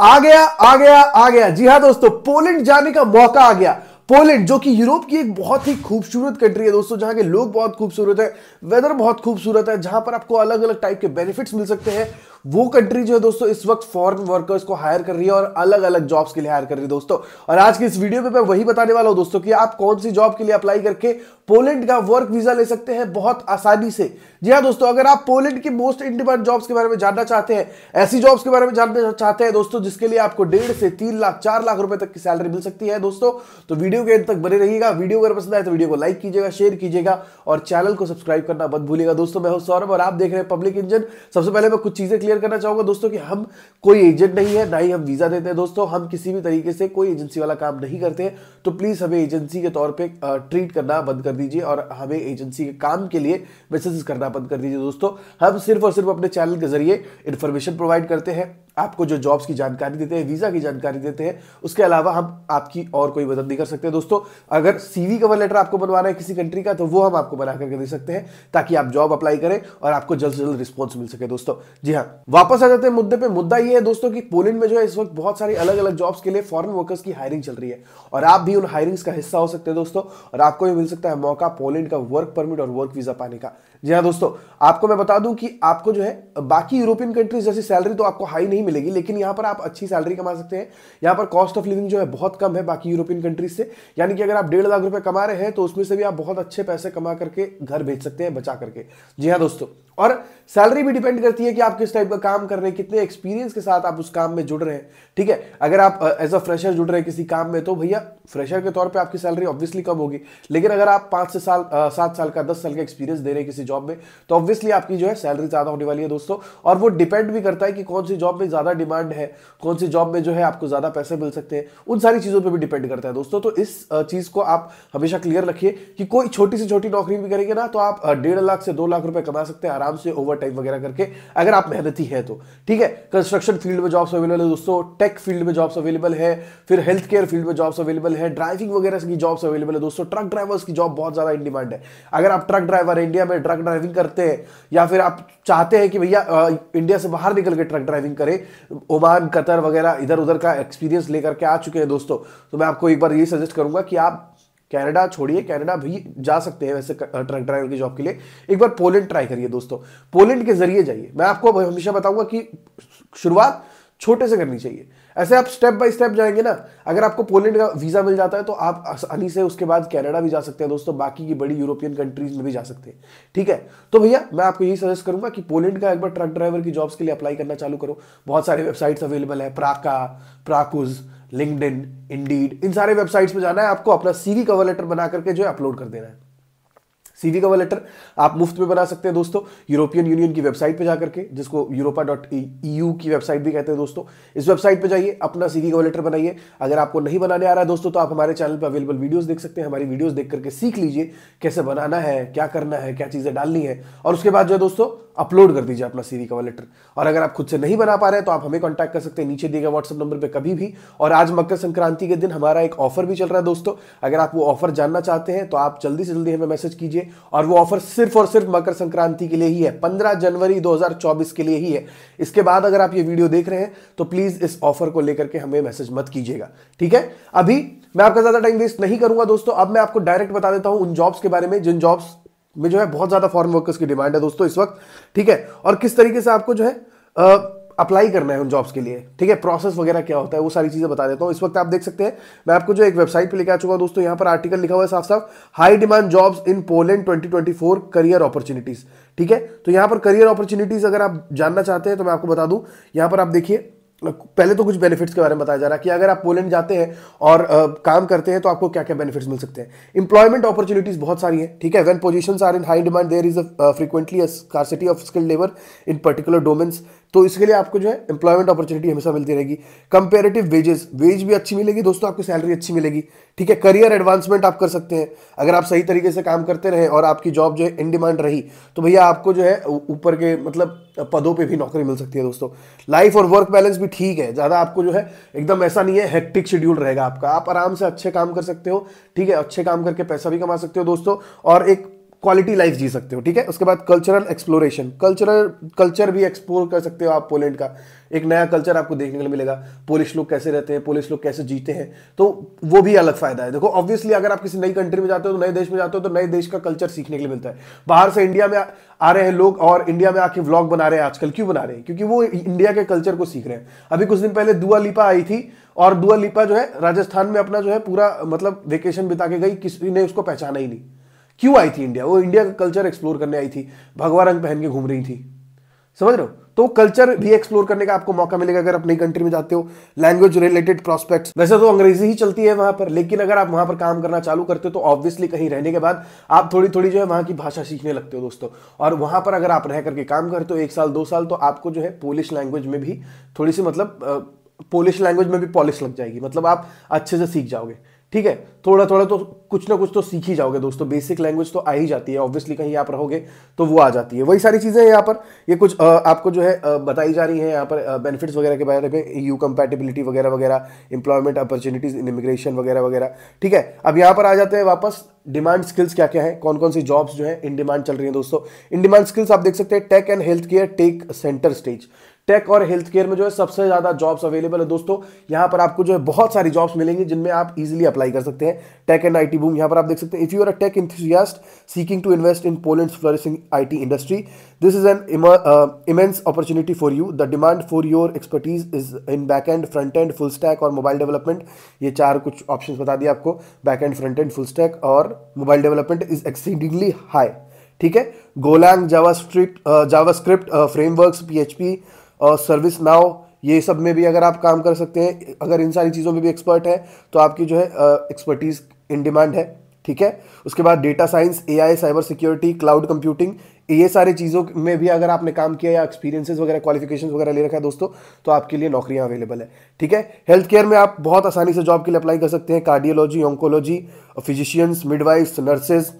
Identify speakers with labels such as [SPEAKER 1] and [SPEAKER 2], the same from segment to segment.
[SPEAKER 1] आ गया आ गया आ गया जी हाँ दोस्तों पोलैंड जाने का मौका आ गया पोलैंड जो कि यूरोप की एक बहुत ही खूबसूरत कंट्री है दोस्तों जहां के लोग बहुत खूबसूरत है वेदर बहुत खूबसूरत है जहां पर आपको अलग अलग टाइप के बेनिफिट्स मिल सकते हैं वो कंट्री जो है दोस्तों इस वक्त फॉरन वर्कर्स को हायर कर रही है और अलग अलग जॉब्स के लिए हायर कर रही है दोस्तों और आज की इस वीडियो में मैं वही बताने वाला हूं दोस्तों कि आप कौन सी जॉब के लिए अप्लाई करके पोलैंड का वर्क वीजा ले सकते हैं बहुत आसानी से जी हाँ दोस्तों अगर आप पोलैंड की मोस्ट इन डिमांड जॉब्स के बारे में जानना चाहते हैं ऐसी जॉब्स के बारे में जानना चाहते हैं दोस्तों जिसके लिए आपको डेढ़ से तीन लाख चार लाख रुपए तक की सैलरी मिल सकती है दोस्तों तो वीडियो के एंड तक बने रहिएगा वीडियो अगर पसंद आए तो वीडियो को लाइक कीजिएगा शेयर कीजिएगा और चैनल को सब्सक्राइब करना मत भूलिएगा दोस्तों मैं हूं सौरभ और आप देख रहे हैं पब्लिक इंजन सबसे पहले मैं कुछ चीजें क्लियर क्लियर करना चाहूंगा दोस्तों कि हम कोई एजेंट नहीं है ना ही हम वीजा देते हैं दोस्तों हम किसी भी तरीके से कोई एजेंसी वाला काम नहीं करते हैं तो प्लीज हमें एजेंसी के तौर पे ट्रीट करना बंद कर दीजिए और हमें एजेंसी के काम के लिए मैसेजेस करना बंद कर दीजिए दोस्तों हम सिर्फ और सिर्फ अपने चैनल के जरिए इन्फॉर्मेशन प्रोवाइड करते हैं आपको जो जॉब्स की जानकारी देते हैं वीजा की जानकारी देते हैं उसके अलावा हम आपकी और कोई मदद नहीं कर सकते दोस्तों अगर सीवी कवर लेटर आपको बनवाना है किसी कंट्री का तो वो हम आपको बना करके दे सकते हैं ताकि आप जॉब अप्लाई करें और आपको जल्द से जल्द रिस्पॉन्स मिल सके दोस्तों जी हाँ वापस आ जाते हैं मुद्दे पे मुद्दा ये है दोस्तों कि पोलैंड में जो है इस वक्त बहुत सारी अलग अलग जॉब्स के लिए फॉरेन वर्कर्स की हायरिंग चल रही है और आप भी उन हायरिंग्स का हिस्सा हो सकते हैं दोस्तों और आपको भी मिल सकता है मौका पोलैंड का वर्क परमिट और वर्क वीजा पाने का जी हाँ दोस्तों आपको मैं बता दूं कि आपको जो है बाकी यूरोपियन कंट्रीज जैसी सैलरी तो आपको हाई नहीं मिलेगी लेकिन यहाँ पर आप अच्छी सैलरी कमा सकते हैं यहाँ पर कॉस्ट ऑफ लिविंग जो है बहुत कम है बाकी यूरोपियन कंट्रीज से यानी कि अगर आप डेढ़ लाख रुपए कमा रहे हैं तो उसमें से भी आप बहुत अच्छे पैसे कमा करके घर भेज सकते हैं बचा करके जी हाँ दोस्तों और सैलरी भी डिपेंड करती है कि आप किस टाइप का काम कर रहे हैं कितने एक्सपीरियंस के साथ आप उस काम में जुड़ रहे हैं ठीक है अगर आप एज अ फ्रेशर जुड़ रहे हैं किसी काम में तो भैया फ्रेशर के तौर पे आपकी सैलरी ऑब्वियसली कम होगी लेकिन अगर आप पांच से साल सात साल का दस साल का एक्सपीरियंस दे रहे हैं किसी जॉब में तो ऑब्वियसली आपकी जो है सैलरी ज़्यादा होने वाली है दोस्तों और वो डिपेंड भी करता है कि कौन सी जॉब में ज़्यादा डिमांड है कौन सी जॉब में जो है आपको ज़्यादा पैसे मिल सकते हैं उन सारी चीज़ों पर भी डिपेंड करता है दोस्तों तो इस चीज़ को आप हमेशा क्लियर रखिए कि कोई छोटी से छोटी नौकरी भी करेंगे ना तो आप डेढ़ लाख से दो लाख रुपए कमा सकते हैं आराम आराम से ओवर टाइम वगैरह करके अगर आप मेहनती है तो ठीक है कंस्ट्रक्शन फील्ड में जॉब्स अवेलेबल है दोस्तों टेक फील्ड में जॉब्स अवेलेबल है फिर हेल्थ केयर फील्ड में जॉब्स अवेलेबल है ड्राइविंग वगैरह की जॉब्स अवेलेबल है दोस्तों ट्रक ड्राइवर्स की जॉब बहुत ज़्यादा इन डिमांड है अगर आप ट्रक ड्राइवर इंडिया में ट्रक ड्राइविंग करते हैं या फिर आप चाहते हैं कि भैया इंडिया से बाहर निकल के ट्रक ड्राइविंग करें ओमान कतर वगैरह इधर उधर का एक्सपीरियंस लेकर के आ चुके हैं दोस्तों तो मैं आपको एक बार यही सजेस्ट करूंगा कि आप कनाडा छोड़िए कनाडा भी जा सकते हैं वैसे ट्रक ड्राइवर की जॉब के लिए एक बार पोलैंड ट्राई करिए दोस्तों पोलैंड के जरिए जाइए मैं आपको हमेशा बताऊंगा कि शुरुआत छोटे से करनी चाहिए ऐसे आप स्टेप बाय स्टेप जाएंगे ना अगर आपको पोलैंड का वीज़ा मिल जाता है तो आप आसानी से उसके बाद कनाडा भी जा सकते हैं दोस्तों बाकी की बड़ी यूरोपियन कंट्रीज में भी जा सकते हैं ठीक है तो भैया मैं आपको यही सजेस्ट करूंगा कि पोलैंड का एक बार ट्रक ड्राइवर की जॉब्स के लिए अप्लाई करना चालू करो बहुत सारे वेबसाइट्स अवेलेबल है प्राका प्राकुज लिंकड इंडीड इन सारे वेबसाइट्स में जाना है आपको अपना सीवी कवर लेटर बना करके जो है अपलोड कर देना है सीवी कवर लेटर आप मुफ्त में बना सकते हैं दोस्तों यूरोपियन यूनियन की वेबसाइट पर जाकर के जिसको यूरोपा डॉट यू की वेबसाइट भी कहते हैं दोस्तों इस वेबसाइट पर जाइए अपना सीवी कवर लेटर बनाइए अगर आपको नहीं बनाने आ रहा है दोस्तों तो आप हमारे चैनल पर अवेलेबल वीडियोस देख सकते हैं हमारी वीडियोस देख करके सीख लीजिए कैसे बनाना है क्या करना है क्या चीज़ें डालनी है और उसके बाद जो है दोस्तों अपलोड कर दीजिए अपना सीवी कवर लेटर और अगर आप खुद से नहीं बना पा रहे हैं तो आप हमें कॉन्टैक्ट कर सकते हैं नीचे दिए गए व्हाट्सअप नंबर पर कभी भी और आज मकर संक्रांति के दिन हमारा एक ऑफर भी चल रहा है दोस्तों अगर आप वो ऑफर जानना चाहते हैं तो आप जल्दी से जल्दी हमें मैसेज कीजिए और वो ऑफर सिर्फ और सिर्फ मकर संक्रांति के लिए ही है 15 जनवरी 2024 के लिए ही है इसके बाद अगर आप ये वीडियो देख रहे हैं तो प्लीज इस ऑफर को लेकर के हमें मैसेज मत कीजिएगा ठीक है अभी मैं आपका ज्यादा टाइम वेस्ट नहीं करूंगा दोस्तों अब मैं आपको डायरेक्ट बता देता हूं उन जॉब्स के बारे में जिन जॉब्स में जो है बहुत ज्यादा फॉरन वर्कर्स की डिमांड है दोस्तों इस वक्त ठीक है और किस तरीके से आपको जो है आ, अप्लाई करना है उन जॉब्स के लिए ठीक है प्रोसेस वगैरह क्या होता है वो सारी चीज़ें बता देता हूँ इस वक्त आप देख सकते हैं मैं आपको जो एक वेबसाइट पे लेकर आ चुका हूँ दोस्तों यहाँ पर आर्टिकल लिखा हुआ है साफ साफ high demand jobs in Poland 2024 career opportunities ठीक है तो यहाँ पर करियर अपॉर्चुनिटीज़ अगर आप जानना चाहते हैं तो मैं आपको बता दूँ यहाँ पर आप देखिए पहले तो कुछ बेनिफिट्स के बारे में बताया जा रहा है कि अगर आप पोलैंड जाते हैं और आ, काम करते हैं तो आपको क्या क्या बेनिफिट्स मिल सकते हैं इंप्लॉयमेंट अपॉर्चुनिटीज बहुत सारी है ठीक है when positions are in high demand there is frequently scarcity of skilled labour in particular domains तो इसके लिए आपको जो है एम्प्लॉयमेंट अपॉर्चुनिटी हमेशा मिलती रहेगी कंपेरेटिव वेजेस वेज भी अच्छी मिलेगी दोस्तों आपको सैलरी अच्छी मिलेगी ठीक है करियर एडवांसमेंट आप कर सकते हैं अगर आप सही तरीके से काम करते रहे और आपकी जॉब जो है इन डिमांड रही तो भैया आपको जो है ऊपर के मतलब पदों पर भी नौकरी मिल सकती है दोस्तों लाइफ और वर्क बैलेंस भी ठीक है ज़्यादा आपको जो है एकदम ऐसा नहीं है हेक्टिक शेड्यूल रहेगा आपका आप आराम से अच्छे काम कर सकते हो ठीक है अच्छे काम करके पैसा भी कमा सकते हो दोस्तों और एक क्वालिटी लाइफ जी सकते हो ठीक है उसके बाद कल्चरल एक्सप्लोरेशन कल्चरल कल्चर भी एक्सप्लोर कर सकते हो आप पोलैंड का एक नया कल्चर आपको देखने को मिलेगा पोलिश लोग कैसे रहते हैं पोलिश लोग कैसे जीते हैं तो वो भी अलग फायदा है देखो ऑब्वियसली अगर आप किसी नई कंट्री में जाते हो तो नए देश में जाते हो तो नए देश का कल्चर सीखने के लिए मिलता है बाहर से इंडिया में आ रहे हैं लोग और इंडिया में आके व्लॉग बना रहे हैं आजकल क्यों बना रहे हैं क्योंकि वो इंडिया के कल्चर को सीख रहे हैं अभी कुछ दिन पहले दुआ लिपा आई थी और दुआ लिपा जो है राजस्थान में अपना जो है पूरा मतलब वेकेशन बिता के गई किसी ने उसको पहचाना ही नहीं क्यों आई थी इंडिया वो इंडिया का कल्चर एक्सप्लोर करने आई थी भगवा रंग पहन के घूम रही थी समझ रहे हो तो कल्चर भी एक्सप्लोर करने का आपको मौका मिलेगा अगर अपनी कंट्री में जाते हो लैंग्वेज रिलेटेड प्रोस्पेक्ट वैसे तो अंग्रेजी ही चलती है वहां पर लेकिन अगर आप वहां पर काम करना चालू करते हो तो ऑब्वियसली कहीं रहने के बाद आप थोड़ी थोड़ी जो है वहां की भाषा सीखने लगते हो दोस्तों और वहां पर अगर आप रह करके काम करते हो एक साल दो साल तो आपको जो है पोलिश लैंग्वेज में भी थोड़ी सी मतलब पोलिश लैंग्वेज में भी पॉलिश लग जाएगी मतलब आप अच्छे से सीख जाओगे ठीक है थोड़ा थोड़ा तो कुछ ना कुछ तो सीख ही जाओगे दोस्तों बेसिक लैंग्वेज तो आ ही जाती है ऑब्वियसली कहीं आप रहोगे तो वो आ जाती है वही सारी चीज़ें यहाँ पर ये कुछ आपको जो है बताई जा रही है यहाँ पर बेनिफिट्स वगैरह के बारे में यू कंपेटेबिलिटी वगैरह वगैरह इंप्लॉयमेंट अपॉर्चुनिटीज़ इन इमिग्रेशन वगैरह वगैरह ठीक है अब यहाँ पर आ जाते हैं वापस डिमांड स्किल्स क्या क्या है कौन कौन सी जॉब्स जो है इन डिमांड चल रही है दोस्तों इन डिमांड स्किल्स आप देख सकते हैं tech and health care tech centre stage tech और हेल्थ केयर में जो है सबसे ज्यादा जॉब्स अवेलेबल है दोस्तों यहां पर आपको जो है बहुत सारी जॉब्स मिलेंगी जिनमें आप इजीली अप्लाई कर सकते हैं टेक एंड आईटी बूम यहां पर आप देख सकते हैं if you are a tech enthusiast seeking to invest in Poland flourishing IT industry this is an immense opportunity for you the demand for your expertise is in back end front end full stack और mobile development ये चार कुछ option बता दिए आपको back end front end full stack और mobile development is exceedingly high ठीक है Golang Java strict JavaScript framework P और सर्विस नाव ये सब में भी अगर आप काम कर सकते हैं अगर इन सारी चीज़ों में भी एक्सपर्ट है तो आपकी जो है एक्सपर्टीज़ इन डिमांड है ठीक है उसके बाद data science AI cyber security cloud computing ये सारी चीज़ों में भी अगर आपने काम किया या एक्सपीरियंसेस वगैरह क्वालिफिकेशन वगैरह ले रखा है दोस्तों तो आपके लिए नौकरियां अवेलेबल है ठीक है हेल्थ केयर में आप बहुत आसानी से जॉब के लिए अप्लाई कर सकते हैं cardiology oncology physicians midwives nurses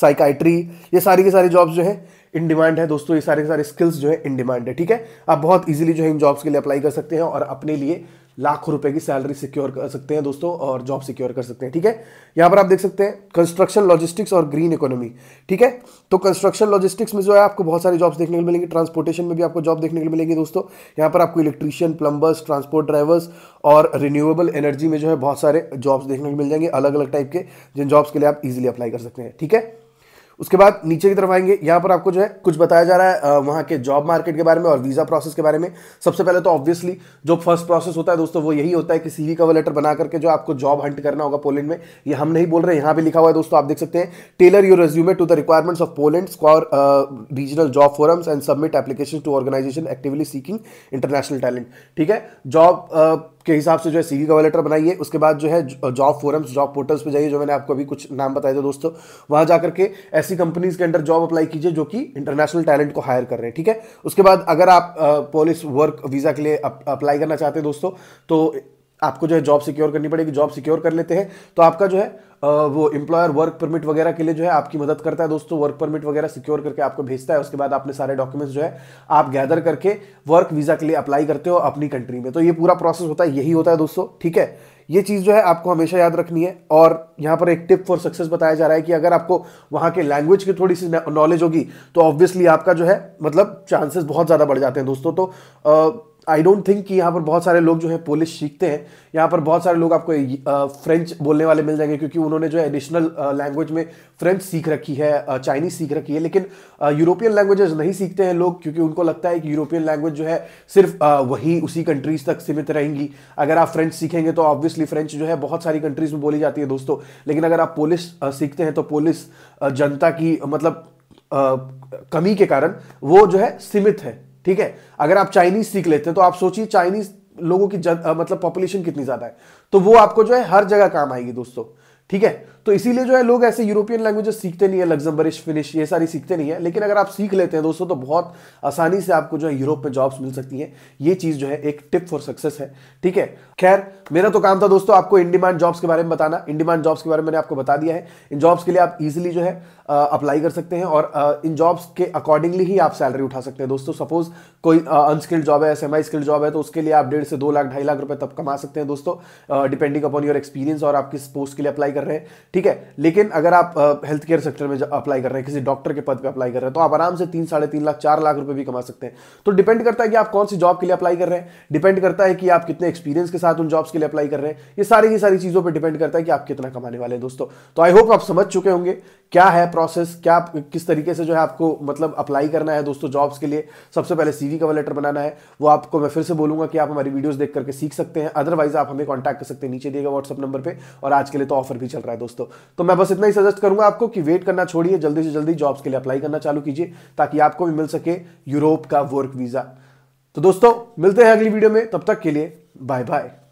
[SPEAKER 1] psychiatry ये सारी की सारी जॉब्स जो है इन डिमांड है दोस्तों ये सारे के सारे स्किल्स जो है इन डिमांड है ठीक है आप बहुत इजीली जो है इन जॉब्स के लिए अप्लाई कर सकते हैं और अपने लिए लाखों रुपए की सैलरी सिक्योर कर सकते हैं दोस्तों और जॉब सिक्योर कर सकते हैं ठीक है यहाँ पर आप देख सकते हैं कंस्ट्रक्शन लॉजिस्टिक्स और ग्रीन इकोनॉमी ठीक है तो कंस्ट्रक्शन लॉजिस्टिक्स में जो है आपको बहुत सारी जॉब्स देखने को मिलेंगे ट्रांसपोर्टेशन में भी आपको जॉब देखने को मिलेंगे दोस्तों यहाँ पर आपको इलेक्ट्रीशियन प्लम्बर्स ट्रांसपोर्ट ड्राइवर्स और रिन्यूएबल एनर्जी में जो है बहुत सारे जॉब्स देखने को मिल जाएंगे अलग अलग टाइप के जिन जॉब्स के लिए आप इजिली अप्लाई कर सकते हैं ठीक है उसके बाद नीचे की तरफ आएंगे यहाँ पर आपको जो है कुछ बताया जा रहा है वहाँ के जॉब मार्केट के बारे में और वीज़ा प्रोसेस के बारे में सबसे पहले तो ऑब्वियसली जो फर्स्ट प्रोसेस होता है दोस्तों वो यही होता है कि सीवी कवर लेटर बना करके जो आपको जॉब हंट करना होगा पोलैंड में ये हम नहीं बोल रहे यहां पर लिखा हुआ है दोस्तों आप देख सकते हैं tailor you resume to the requirements of Poland scour regional job forums and submit application to organisation actively seeking international talent ठीक है जॉब उसके हिसाब से जो है सीवी कवर लेटर बनाइए उसके बाद जो है जॉब फोरम्स जॉब पोर्टल्स पे जाइए जो मैंने आपको अभी कुछ नाम बताए थे दोस्तों वहां जाकर के ऐसी कंपनीज के अंडर जॉब अप्लाई कीजिए जो कि इंटरनेशनल टैलेंट को हायर कर रहे हैं ठीक है उसके बाद अगर आप पोलिस वर्क वीज़ा के लिए अप्लाई करना चाहते हैं दोस्तों तो आपको जो है जॉब सिक्योर करनी पड़ेगी जॉब सिक्योर कर लेते हैं तो आपका जो है वो एम्प्लॉयर वर्क परमिट वगैरह के लिए जो है आपकी मदद करता है दोस्तों वर्क परमिट वगैरह सिक्योर करके आपको भेजता है उसके बाद आपने सारे डॉक्यूमेंट्स जो है आप गैदर करके वर्क वीज़ा के लिए अप्लाई करते हो अपनी कंट्री में तो ये पूरा प्रोसेस होता है यही होता है दोस्तों ठीक है ये चीज़ जो है आपको हमेशा याद रखनी है और यहाँ पर एक टिप फॉर सक्सेस बताया जा रहा है कि अगर आपको वहाँ के लैंग्वेज की थोड़ी सी नॉलेज होगी तो ऑब्वियसली आपका जो है मतलब चांसेस बहुत ज़्यादा बढ़ जाते हैं दोस्तों तो आई डोंट थिंक कि यहाँ पर बहुत सारे लोग जो है पोलिश सीखते हैं यहाँ पर बहुत सारे लोग आपको फ्रेंच बोलने वाले मिल जाएंगे क्योंकि उन्होंने जो है एडिशनल लैंग्वेज में फ्रेंच सीख रखी है चाइनीज सीख रखी है लेकिन यूरोपियन लैंग्वेजेस नहीं सीखते हैं लोग क्योंकि उनको लगता है कि यूरोपियन लैंग्वेज जो है सिर्फ वही उसी कंट्रीज तक सीमित रहेंगी अगर आप फ्रेंच सीखेंगे तो ऑब्वियसली फ्रेंच जो है बहुत सारी कंट्रीज में बोली जाती है दोस्तों लेकिन अगर आप पोलिश सीखते हैं तो पोलिश जनता की मतलब कमी के कारण वो जो है सीमित है ठीक है अगर आप चाइनीज सीख लेते हैं तो आप सोचिए चाइनीज लोगों की मतलब पॉपुलेशन कितनी ज्यादा है तो वो आपको जो है हर जगह काम आएगी दोस्तों ठीक है तो इसीलिए जो है लोग ऐसे यूरोपियन लैंग्वेजेस सीखते नहीं है लग्जमबरिश फिनिश ये सारी सीखते नहीं है लेकिन अगर आप सीख लेते हैं दोस्तों तो बहुत आसानी से आपको जो है यूरोप में जॉब्स मिल सकती है ये चीज़ जो है एक टिप फॉर सक्सेस है ठीक है खैर मेरा तो काम था दोस्तों आपको इन डिमांड जॉब्स के बारे में बताना इन डिमांड जॉब्स के बारे में मैंने आपको बता दिया है इन जॉब्स के लिए आप इजिली जो है अप्लाई कर सकते हैं और इन जॉब्स के अकॉर्डिंगली ही आप सैलरी उठा सकते हैं दोस्तों सपोज कोई अनस्किल्ड जॉब है सेमी स्किल्ड जॉब है तो उसके लिए आप डेढ़ से दो लाख ढाई लाख रुपए तब कमा सकते हैं दोस्तों डिपेंडिंग अपॉन योर एक्सपीरियंस और आप किस पोस्ट के लिए अप्लाई कर रहे हैं ठीक है लेकिन अगर आप हेल्थ केयर सेक्टर में अप्लाई कर रहे हैं किसी डॉक्टर के पद पर अप्लाई कर रहे हैं तो आप आराम से तीन साढ़े तीन लाख चार लाख रुपए भी कमा सकते हैं तो डिपेंड करता है कि आप कौन सी जॉब के लिए अप्लाई कर रहे हैं डिपेंड करता है कि आप कितने एक्सपीरियंस के साथ उन जॉब्स के लिए अप्लाई कर रहे हैं ये सारी की सारी चीज़ों पर डिपेंड करता है कि आप कितना कमाने वाले हैं दोस्तों तो आई होप आप समझ चुके होंगे क्या है प्रोसेस क्या किस तरीके से जो है आपको मतलब अप्लाई करना है दोस्तों जॉब्स के लिए सबसे पहले सीवी का लेटर बनाना है वो आपको मैं फिर से बोलूंगा कि आप हमारी वीडियोस देख करके सीख सकते हैं अदरवाइज आप हमें कॉन्टैक्ट कर सकते हैं नीचे दिएगा व्हाट्सअप नंबर पर और आज के लिए तो ऑफर भी चल रहा है दोस्तों तो मैं बस इतना ही सजेस्ट करूंगा आपको कि वेट करना छोड़िए जल्दी से जल्दी जॉब्स के लिए अप्लाई करना चालू कीजिए ताकि आपको भी मिल सके यूरोप का वर्क वीज़ा तो दोस्तों मिलते हैं अगली वीडियो में तब तक के लिए बाय बाय